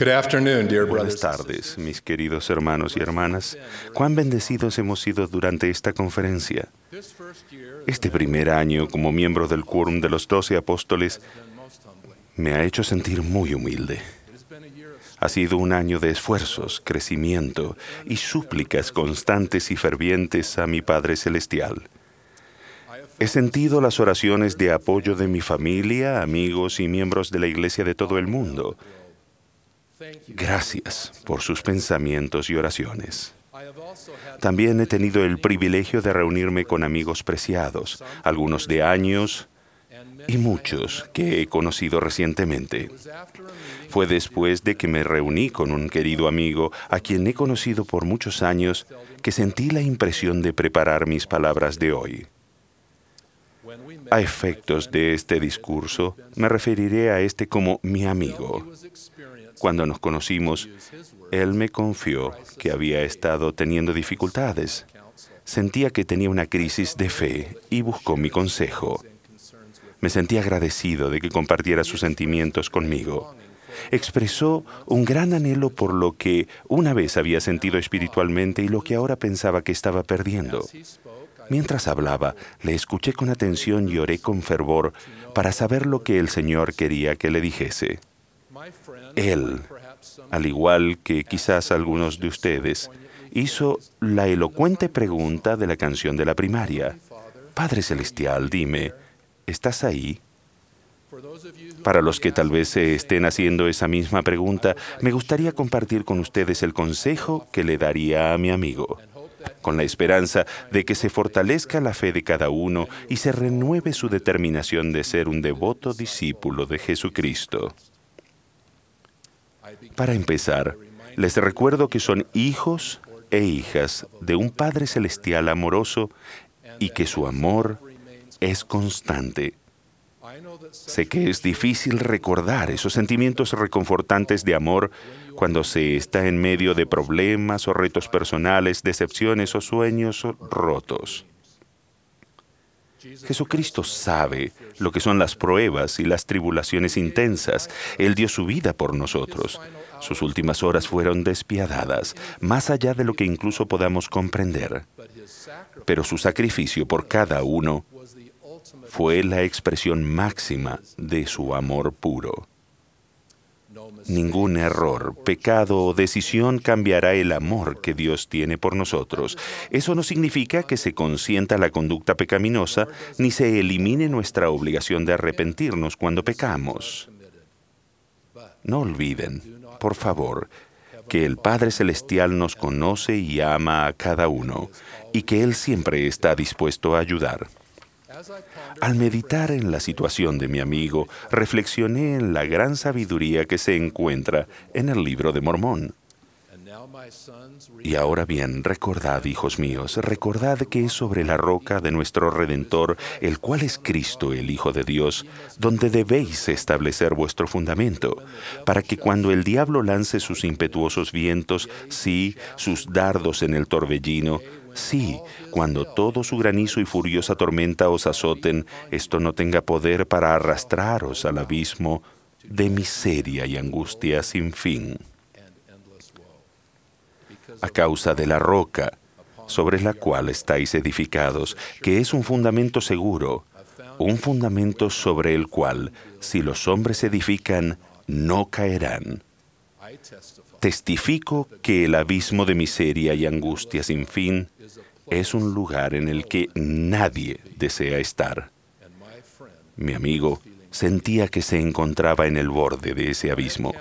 Buenas tardes, mis queridos hermanos y hermanas. Cuán bendecidos hemos sido durante esta conferencia. Este primer año, como miembro del Quórum de los Doce Apóstoles, me ha hecho sentir muy humilde. Ha sido un año de esfuerzos, crecimiento y súplicas constantes y fervientes a mi Padre Celestial. He sentido las oraciones de apoyo de mi familia, amigos y miembros de la Iglesia de todo el mundo Gracias por sus pensamientos y oraciones. También he tenido el privilegio de reunirme con amigos preciados, algunos de años y muchos que he conocido recientemente. Fue después de que me reuní con un querido amigo a quien he conocido por muchos años que sentí la impresión de preparar mis palabras de hoy. A efectos de este discurso, me referiré a este como mi amigo. Cuando nos conocimos, él me confió que había estado teniendo dificultades. Sentía que tenía una crisis de fe y buscó mi consejo. Me sentí agradecido de que compartiera sus sentimientos conmigo. Expresó un gran anhelo por lo que una vez había sentido espiritualmente y lo que ahora pensaba que estaba perdiendo. Mientras hablaba, le escuché con atención y oré con fervor para saber lo que el Señor quería que le dijese. Él, al igual que quizás algunos de ustedes, hizo la elocuente pregunta de la canción de la primaria. Padre Celestial, dime, ¿estás ahí? Para los que tal vez se estén haciendo esa misma pregunta, me gustaría compartir con ustedes el consejo que le daría a mi amigo con la esperanza de que se fortalezca la fe de cada uno y se renueve su determinación de ser un devoto discípulo de Jesucristo. Para empezar, les recuerdo que son hijos e hijas de un Padre Celestial amoroso y que su amor es constante. Sé que es difícil recordar esos sentimientos reconfortantes de amor cuando se está en medio de problemas o retos personales, decepciones o sueños rotos. Jesucristo sabe lo que son las pruebas y las tribulaciones intensas. Él dio su vida por nosotros. Sus últimas horas fueron despiadadas, más allá de lo que incluso podamos comprender. Pero su sacrificio por cada uno fue la expresión máxima de su amor puro. Ningún error, pecado o decisión cambiará el amor que Dios tiene por nosotros. Eso no significa que se consienta la conducta pecaminosa ni se elimine nuestra obligación de arrepentirnos cuando pecamos. No olviden, por favor, que el Padre Celestial nos conoce y ama a cada uno, y que Él siempre está dispuesto a ayudar. Al meditar en la situación de mi amigo, reflexioné en la gran sabiduría que se encuentra en el libro de Mormón. Y ahora bien, recordad, hijos míos, recordad que es sobre la roca de nuestro Redentor, el cual es Cristo, el Hijo de Dios, donde debéis establecer vuestro fundamento, para que cuando el diablo lance sus impetuosos vientos, sí, sus dardos en el torbellino, Sí, cuando todo su granizo y furiosa tormenta os azoten, esto no tenga poder para arrastraros al abismo de miseria y angustia sin fin a causa de la roca sobre la cual estáis edificados, que es un fundamento seguro, un fundamento sobre el cual, si los hombres edifican, no caerán. Testifico que el abismo de miseria y angustia sin fin es un lugar en el que nadie desea estar. Mi amigo sentía que se encontraba en el borde de ese abismo.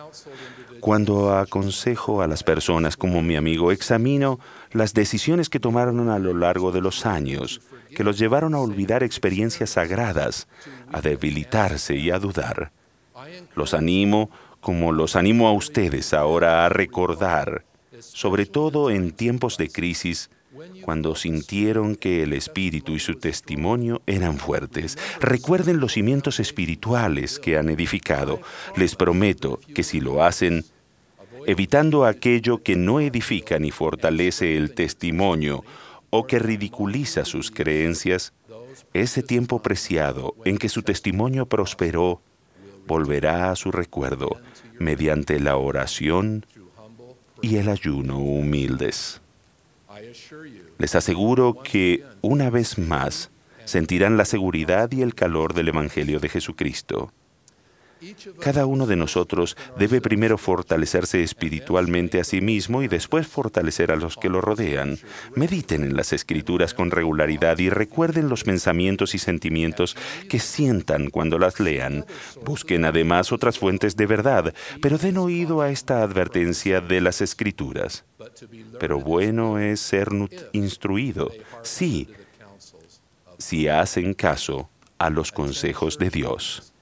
Cuando aconsejo a las personas como mi amigo, examino las decisiones que tomaron a lo largo de los años, que los llevaron a olvidar experiencias sagradas, a debilitarse y a dudar. Los animo, como los animo a ustedes ahora, a recordar, sobre todo en tiempos de crisis, cuando sintieron que el Espíritu y su testimonio eran fuertes. Recuerden los cimientos espirituales que han edificado. Les prometo que si lo hacen, evitando aquello que no edifica ni fortalece el testimonio o que ridiculiza sus creencias, ese tiempo preciado en que su testimonio prosperó volverá a su recuerdo mediante la oración y el ayuno humildes. Les aseguro que, una vez más, sentirán la seguridad y el calor del Evangelio de Jesucristo. Cada uno de nosotros debe primero fortalecerse espiritualmente a sí mismo y después fortalecer a los que lo rodean. Mediten en las escrituras con regularidad y recuerden los pensamientos y sentimientos que sientan cuando las lean. Busquen además otras fuentes de verdad, pero den oído a esta advertencia de las escrituras. Pero bueno es ser instruido, sí, si hacen caso a los consejos de Dios.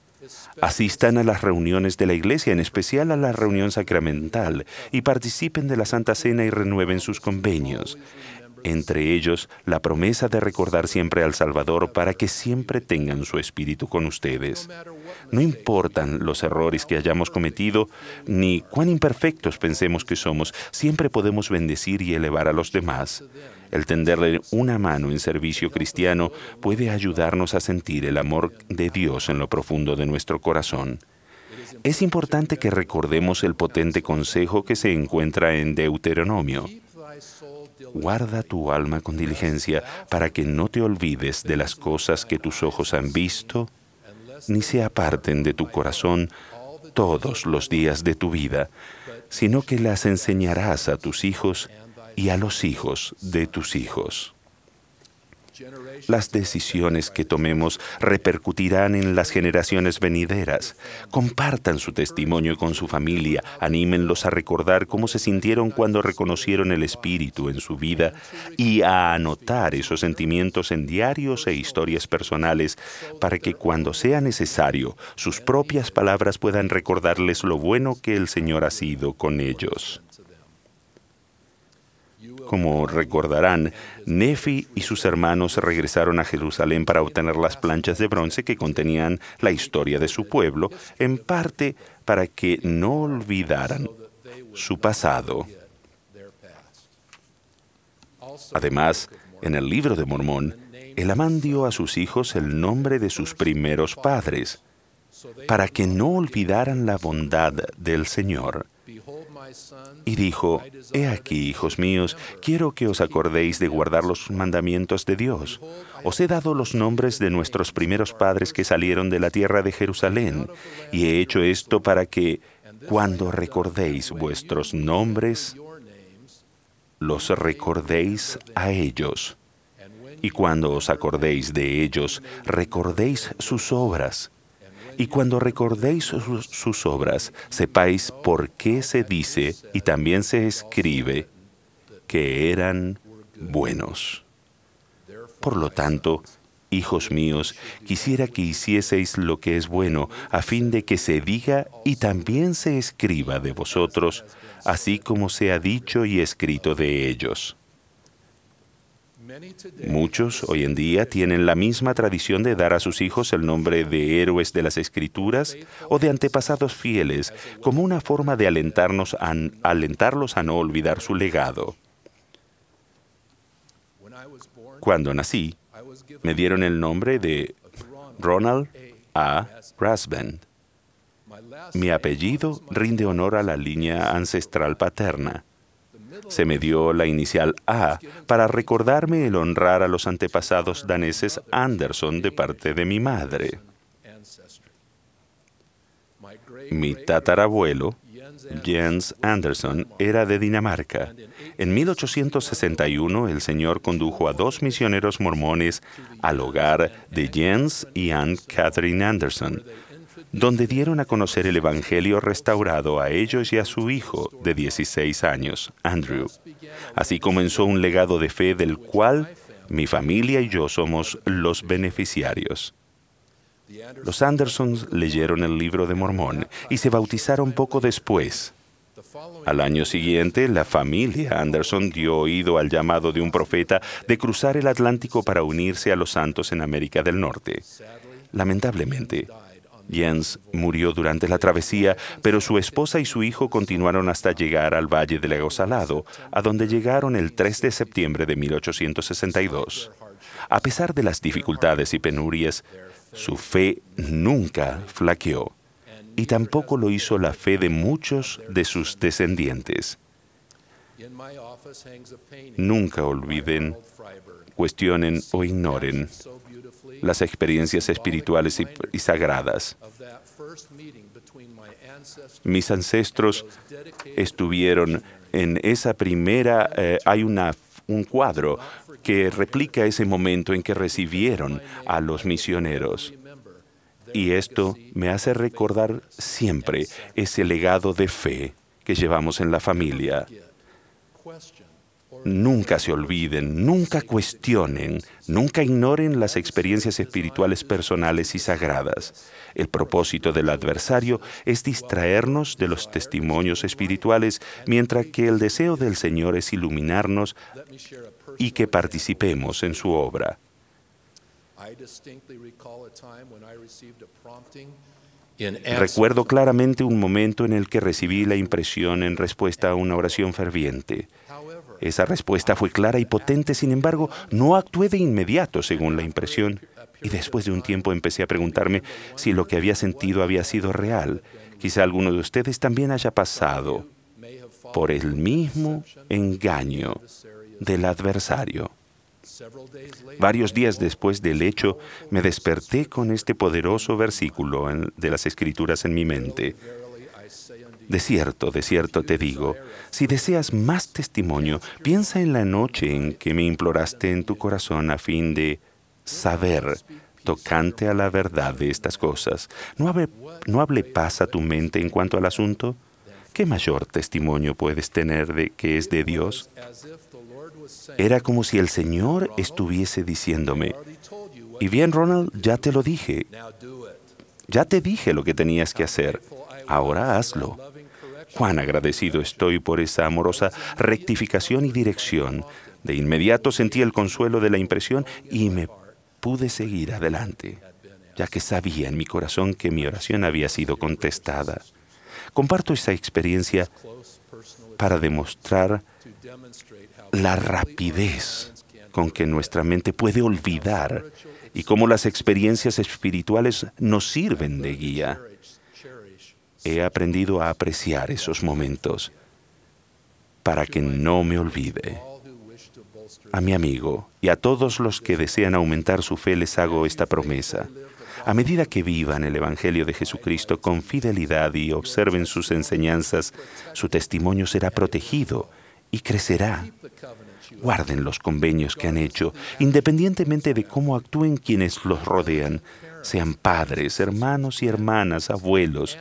Asistan a las reuniones de la Iglesia, en especial a la reunión sacramental, y participen de la Santa Cena y renueven sus convenios. Entre ellos, la promesa de recordar siempre al Salvador para que siempre tengan su espíritu con ustedes. No importan los errores que hayamos cometido, ni cuán imperfectos pensemos que somos, siempre podemos bendecir y elevar a los demás. El tenderle una mano en servicio cristiano puede ayudarnos a sentir el amor de Dios en lo profundo de nuestro corazón. Es importante que recordemos el potente consejo que se encuentra en Deuteronomio. Guarda tu alma con diligencia para que no te olvides de las cosas que tus ojos han visto, ni se aparten de tu corazón todos los días de tu vida, sino que las enseñarás a tus hijos y a los hijos de tus hijos. Las decisiones que tomemos repercutirán en las generaciones venideras. Compartan su testimonio con su familia, anímenlos a recordar cómo se sintieron cuando reconocieron el Espíritu en su vida y a anotar esos sentimientos en diarios e historias personales para que cuando sea necesario sus propias palabras puedan recordarles lo bueno que el Señor ha sido con ellos. Como recordarán, Nefi y sus hermanos regresaron a Jerusalén para obtener las planchas de bronce que contenían la historia de su pueblo, en parte para que no olvidaran su pasado. Además, en el libro de Mormón, el Amán dio a sus hijos el nombre de sus primeros padres, para que no olvidaran la bondad del Señor y dijo, He aquí, hijos míos, quiero que os acordéis de guardar los mandamientos de Dios. Os he dado los nombres de nuestros primeros padres que salieron de la tierra de Jerusalén, y he hecho esto para que, cuando recordéis vuestros nombres, los recordéis a ellos. Y cuando os acordéis de ellos, recordéis sus obras y cuando recordéis sus, obras, sepáis por qué se dice y también se escribe que eran buenos. Por lo tanto, hijos míos, quisiera que hicieseis lo que es bueno, a fin de que se diga y también se escriba de vosotros, así como se ha dicho y escrito de ellos. Muchos hoy en día tienen la misma tradición de dar a sus hijos el nombre de héroes de las escrituras o de antepasados fieles como una forma de alentarlos a no olvidar su legado. Cuando nací, me dieron el nombre de Ronald A. Rasband. Mi apellido rinde honor a la línea ancestral paterna. Se me dio la inicial A para recordarme el honrar a los antepasados daneses Anderson de parte de mi madre. Mi tatarabuelo, Jens Anderson, era de Dinamarca. En 1861, el Señor condujo a dos misioneros mormones al hogar de Jens y Anne Catherine Anderson, donde dieron a conocer el Evangelio restaurado a ellos y a su hijo de 16 años, Andrew. Así comenzó un legado de fe del cual mi familia y yo somos los beneficiarios. Los Andersons leyeron el libro de Mormón y se bautizaron poco después. Al año siguiente, la familia Anderson dio oído al llamado de un profeta de cruzar el Atlántico para unirse a los santos en América del Norte. Lamentablemente, Jens murió durante la travesía, pero su esposa y su hijo continuaron hasta llegar al Valle del Lago Salado, a donde llegaron el 3 de septiembre de 1862. A pesar de las dificultades y penurias, su fe nunca flaqueó, y tampoco lo hizo la fe de muchos de sus descendientes. Nunca olviden cuestionen o ignoren las experiencias espirituales y, sagradas. Mis ancestros estuvieron en esa primera, eh, hay una, un cuadro que replica ese momento en que recibieron a los misioneros. Y esto me hace recordar siempre ese legado de fe que llevamos en la familia. Nunca se olviden, nunca cuestionen, nunca ignoren las experiencias espirituales personales y sagradas. El propósito del adversario es distraernos de los testimonios espirituales, mientras que el deseo del Señor es iluminarnos y que participemos en su obra. Recuerdo claramente un momento en el que recibí la impresión en respuesta a una oración ferviente. Esa respuesta fue clara y potente, sin embargo, no actué de inmediato según la impresión, y después de un tiempo empecé a preguntarme si lo que había sentido había sido real. Quizá alguno de ustedes también haya pasado por el mismo engaño del adversario. Varios días después del hecho, me desperté con este poderoso versículo de las Escrituras en mi mente. De cierto, de cierto te digo, si deseas más testimonio, piensa en la noche en que me imploraste en tu corazón a fin de saber tocante a la verdad de estas cosas. ¿No hable, ¿No hable, paz a tu mente en cuanto al asunto? ¿Qué mayor testimonio puedes tener de que es de Dios? Era como si el Señor estuviese diciéndome, y bien Ronald, ya te lo dije, ya te dije lo que tenías que hacer, ahora hazlo. Cuán agradecido estoy por esa amorosa rectificación y dirección. De inmediato sentí el consuelo de la impresión y me pude seguir adelante, ya que sabía en mi corazón que mi oración había sido contestada. Comparto esta experiencia para demostrar la rapidez con que nuestra mente puede olvidar y cómo las experiencias espirituales nos sirven de guía. He aprendido a apreciar esos momentos para que no me olvide. A mi amigo y a todos los que desean aumentar su fe les hago esta promesa. A medida que vivan el Evangelio de Jesucristo con fidelidad y observen sus enseñanzas, su testimonio será protegido y crecerá. Guarden los convenios que han hecho, independientemente de cómo actúen quienes los rodean, sean padres, hermanos y hermanas, abuelos,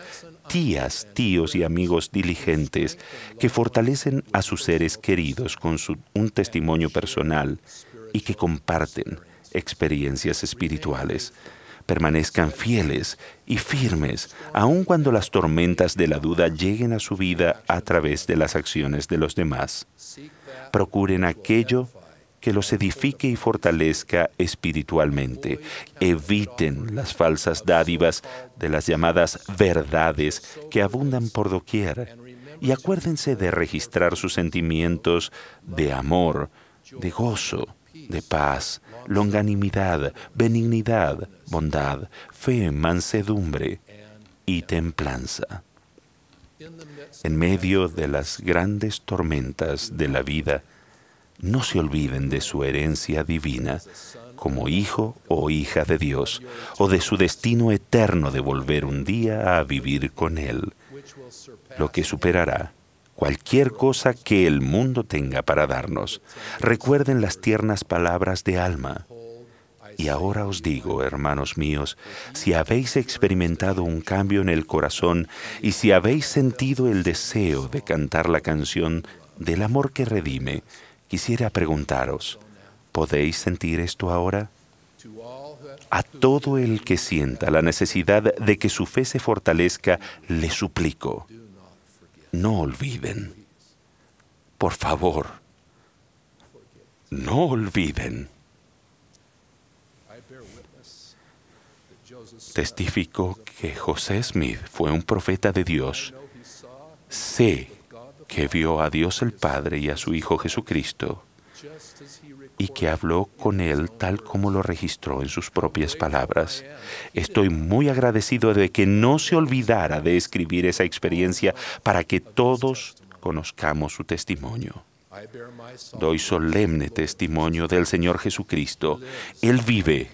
tías, tíos y amigos diligentes que fortalecen a sus seres queridos con un testimonio personal y que comparten experiencias espirituales permanezcan fieles y firmes, aun cuando las tormentas de la duda lleguen a su vida a través de las acciones de los demás. Procuren aquello que los edifique y fortalezca espiritualmente. Eviten las falsas dádivas de las llamadas verdades que abundan por doquier. Y acuérdense de registrar sus sentimientos de amor, de gozo, de paz, longanimidad, benignidad, bondad, fe, mansedumbre y templanza. En medio de las grandes tormentas de la vida, no se olviden de su herencia divina como hijo o hija de Dios, o de su destino eterno de volver un día a vivir con Él, lo que superará cualquier cosa que el mundo tenga para darnos. Recuerden las tiernas palabras de alma. Y ahora os digo, hermanos míos, si habéis experimentado un cambio en el corazón y si habéis sentido el deseo de cantar la canción del amor que redime, quisiera preguntaros, ¿podéis sentir esto ahora? A todo el que sienta la necesidad de que su fe se fortalezca, le suplico, no olviden, por favor, no olviden. Testifico que José Smith fue un profeta de Dios. Sé que vio a Dios el Padre y a su Hijo Jesucristo y que habló con él tal como lo registró en sus propias palabras. Estoy muy agradecido de que no se olvidara de escribir esa experiencia para que todos conozcamos su testimonio. Doy solemne testimonio del Señor Jesucristo. Él vive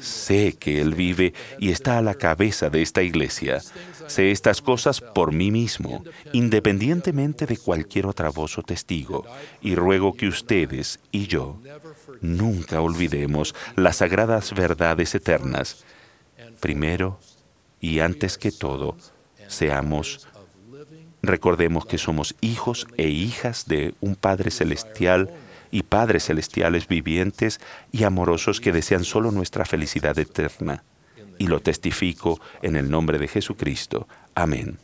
Sé que Él vive y está a la cabeza de esta iglesia. Sé estas cosas por mí mismo, independientemente de cualquier otra voz o testigo, y ruego que ustedes y yo nunca olvidemos las sagradas verdades eternas. Primero y antes que todo, seamos Recordemos que somos hijos e hijas de un Padre Celestial y padres celestiales vivientes y amorosos que desean solo nuestra felicidad eterna. Y lo testifico en el nombre de Jesucristo. Amén.